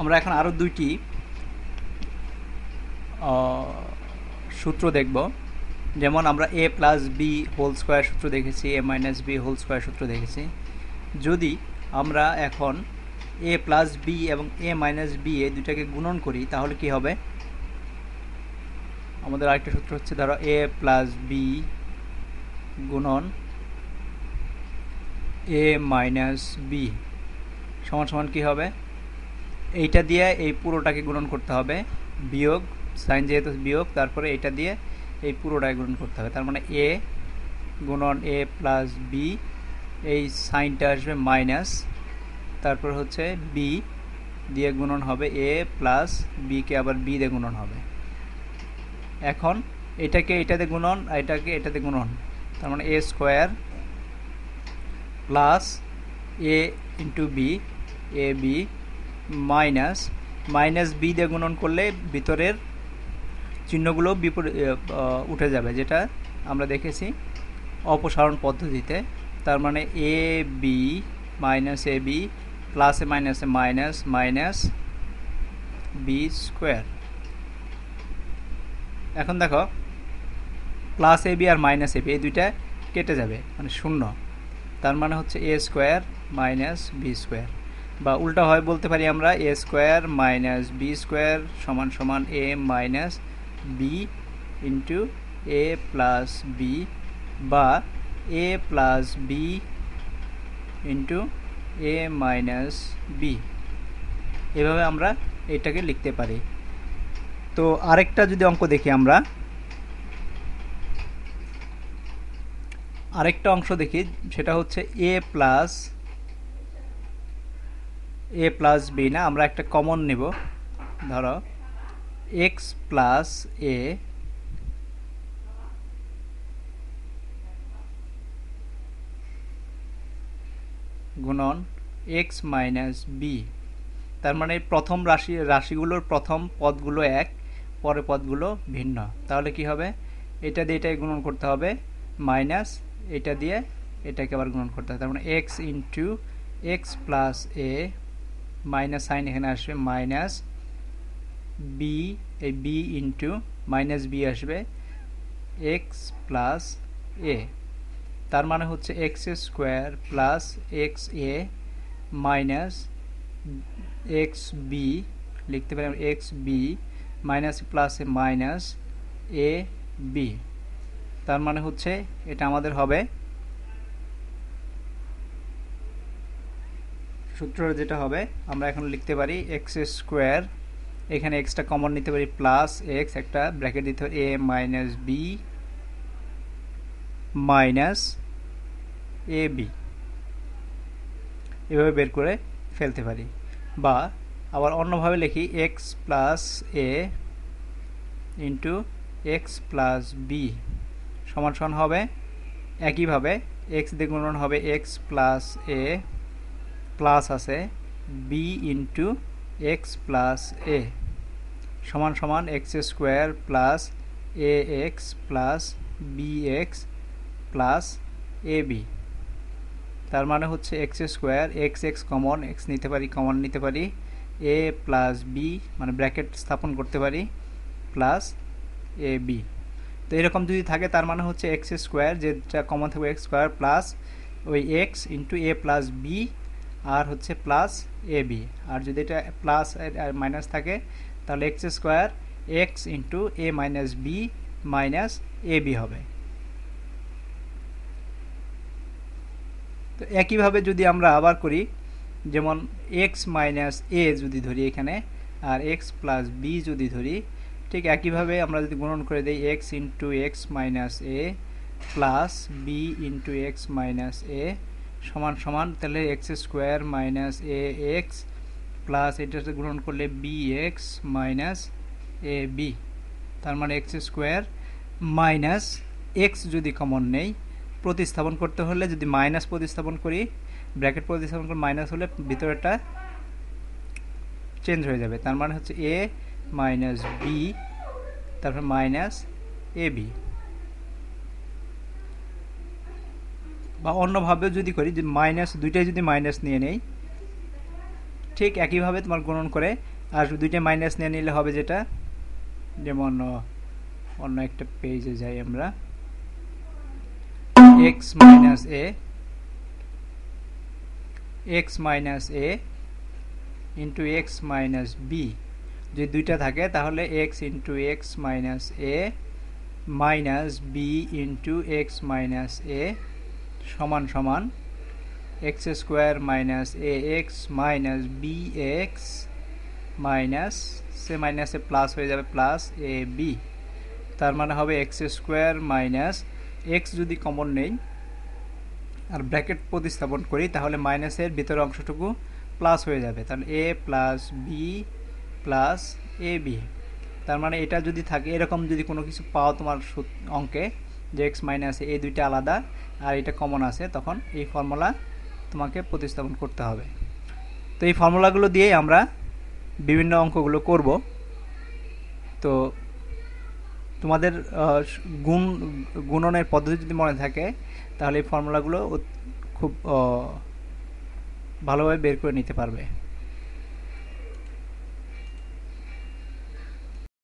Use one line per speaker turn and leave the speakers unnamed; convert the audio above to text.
আমরা এখন আরও দুইটি সূত্র দেখব যেমন আমরা A plus B whole square সূত্র দেখেছি A minus B whole square সূত্র দেখেছি যদি আমরা এখন এ প্লাস বি এবং এ মাইনাস বি এ দুটাকে গুণন করি তাহলে কি হবে আমাদের আরেকটা সূত্র হচ্ছে ধরো এ প্লাস বি গুণন এ মাইনাস বি সমান সমান কী হবে এইটা দিয়ে এই পুরোটাকে গুণন করতে হবে বিয়োগ সাইন যেহেতু বিয়োগ তারপরে এটা দিয়ে এই পুরোটাকে গুণন করতে হবে তার মানে এ গুণন এ প্লাস বি এই সাইনটা আসবে মাইনাস তারপর হচ্ছে বি দিয়ে গুণন হবে এ প্লাস বিকে আবার বি দিয়ে গুণন হবে এখন এটাকে এটাতে গুণন এটাকে এটাতে গুণন তার মানে A square plus A into B A B minus minus B দিয়ে গুণন করলে ভিতরের চিহ্নগুলো বিপরীত উঠে যাবে যেটা আমরা দেখেছি অপসারণ পদ্ধতিতে তার মানে A B minus A B প্লাসে মাইনাসে মাইনাস মাইনাস বি স্কোয়ার এখন দেখো প্লাস এ বি আর মাইনাস এ বি এই দুইটা কেটে যাবে মানে শূন্য তার মানে হচ্ছে A square minus B square বা উল্টা হয় বলতে পারি আমরা A square minus B square সমান সমান A minus B into A plus B বা A plus B into A minus B এভাবে আমরা এটাকে লিখতে পারি তো আরেকটা যদি অঙ্ক দেখি আমরা আরেকটা অংশ দেখি সেটা হচ্ছে A plus A plus B না আমরা একটা কমন নিব ধরো এক্স প্লাস এ গুণন এক্স মাইনাস বি তার মানে প্রথম রাশি রাশিগুলোর প্রথম পদগুলো এক পরে পদগুলো ভিন্ন তাহলে কি হবে এটা দিয়ে এটাই গুণন করতে হবে মাইনাস এটা দিয়ে এটাকে আবার গুণন করতে হবে তার মানে X into X plus A minus sign এখানে আসবে মাইনাস বি এই বি ইন্টু মাইনাস বি আসবে এক্স প্লাস এ তার মানে হচ্ছে X square plus X A minus X B লিখতে পারি X B minus plus A minus A B তার মানে হচ্ছে এটা আমাদের হবে সূত্র যেটা হবে আমরা এখন লিখতে পারি এক্স স্কোয়ার এখানে এক্সটা কমন নিতে পারি প্লাস এক্স একটা ব্র্যাকেট দিতে হবে A minus B minus A B এভাবে বের করে ফেলতে পারি বা আবার অন্যভাবে লিখি X plus A into X plus B সমান সমান হবে একইভাবে এক্স দিয়ে হবে এক্স প্লাস এ প্লাস আছে B into X plus A সমান সমান x square plus A x plus B X plus A B তার মানে হচ্ছে X square X X common X নিতে পারি কমন নিতে পারি এ প্লাস বি মানে ব্র্যাকেট স্থাপন করতে পারি প্লাস এ বি তো এরকম যদি থাকে তার মানে হচ্ছে এক্স স্কোয়ার যেটা কমন থাকবে এক্স স্কোয়ার প্লাস ওই X into A plus B আর হচ্ছে প্লাস এ বি আর যদি এটা প্লাস মাইনাস থাকে তাহলে এক্স স্কোয়ার এক্স ইন্টু এ মাইনাস বি মাইনাস এ বি হবে তো একইভাবে যদি আমরা আবার করি যেমন এক্স মাইনাস এ যদি ধরি এখানে আর এক্স প্লাস বি যদি ধরি ঠিক একইভাবে আমরা যদি গুণন করে দিই x into x minus a plus B into x minus a সমান সমান তাহলে x square minus a x plus এটার গ্রহণ করলে b x minus A B তার মানে এক্স স্কোয়ার মাইনাস এক্স যদি কমন নেই প্রতিস্থাপন করতে হলে যদি মাইনাস প্রতিস্থাপন করি ব্র্যাকেট প্রতিস্থাপন করি মাইনাস হলে ভিতরেটা চেঞ্জ হয়ে যাবে তার মানে হচ্ছে এ মাইনাস বি তারপর মাইনাস এ বি বা অন্যভাবে যদি করি যে মাইনাস দুইটাই যদি মাইনাস নিয়ে নেই ঠিক একইভাবে তোমার গণন করে আর দুইটা মাইনাস নিয়ে নিলে হবে যেটা যেমন অন্য একটা পেজে যাই আমরা x minus a x minus a into x minus b যদি দুইটা থাকে তাহলে x into x minus a minus B into x minus a সমান সমান x square minus a x minus b x minus সে মাইনাসে প্লাস হয়ে যাবে প্লাস এ বি তার মানে হবে এক্স স্কোয়ার মাইনাস এক্স যদি কমন নেই আর ব্র্যাকেট প্রতিস্থাপন করি তাহলে মাইনাসের ভিতরে অংশটুকু প্লাস হয়ে যাবে তাহলে a plus b plus A B তার মানে এটা যদি থাকে এরকম যদি কোনো কিছু পাও তোমার অঙ্কে যে এক্স মাইনাসে এই দুইটা আলাদা আর এটা কমন আছে তখন এই ফর্মুলা তোমাকে প্রতিস্থাপন করতে হবে তো এই ফর্মুলাগুলো দিয়েই আমরা বিভিন্ন অঙ্কগুলো করব তো তোমাদের গুণ গুণনের পদ্ধতি যদি মনে থাকে তাহলে এই ফর্মুলাগুলো খুব ভালোভাবে বের করে নিতে পারবে